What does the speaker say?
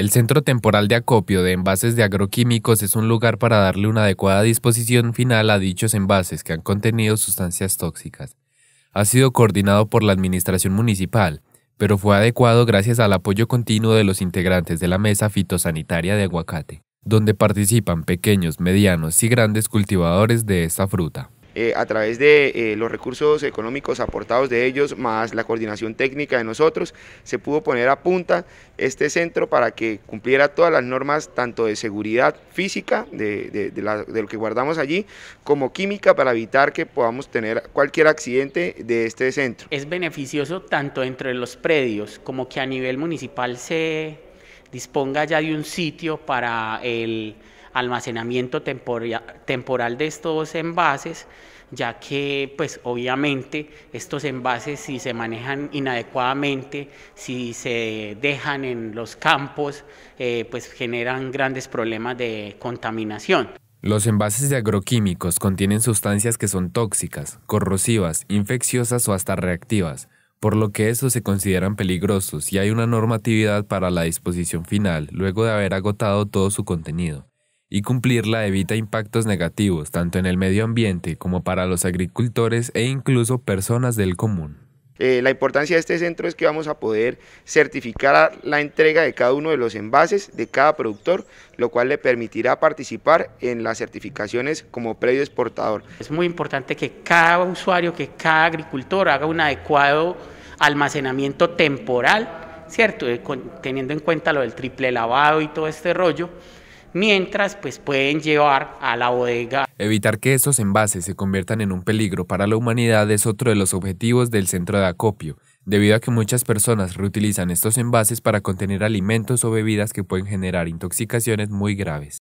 El centro temporal de acopio de envases de agroquímicos es un lugar para darle una adecuada disposición final a dichos envases que han contenido sustancias tóxicas. Ha sido coordinado por la Administración Municipal, pero fue adecuado gracias al apoyo continuo de los integrantes de la Mesa Fitosanitaria de Aguacate, donde participan pequeños, medianos y grandes cultivadores de esta fruta. Eh, a través de eh, los recursos económicos aportados de ellos, más la coordinación técnica de nosotros, se pudo poner a punta este centro para que cumpliera todas las normas, tanto de seguridad física, de, lo que guardamos allí, como química, para evitar que podamos tener cualquier accidente de este centro. Es beneficioso tanto dentro de los predios como que a nivel municipal se disponga ya de un sitio para el almacenamiento temporal de estos envases, ya que pues obviamente estos envases si se manejan inadecuadamente, si se dejan en los campos, eh, pues generan grandes problemas de contaminación. Los envases de agroquímicos contienen sustancias que son tóxicas, corrosivas, infecciosas o hasta reactivas, por lo que estos se consideran peligrosos y hay una normatividad para la disposición final luego de haber agotado todo su contenido y cumplirla evita impactos negativos tanto en el medio ambiente como para los agricultores e incluso personas del común. Eh, la importancia de este centro es que vamos a poder certificar la entrega de cada uno de los envases de cada productor, lo cual le permitirá participar en las certificaciones como predio exportador. Es muy importante que cada usuario, que cada agricultor haga un adecuado almacenamiento temporal, ¿cierto? Eh, teniendo en cuenta lo del triple lavado y todo este rollo mientras pues pueden llevar a la bodega. Evitar que estos envases se conviertan en un peligro para la humanidad es otro de los objetivos del centro de acopio, debido a que muchas personas reutilizan estos envases para contener alimentos o bebidas que pueden generar intoxicaciones muy graves.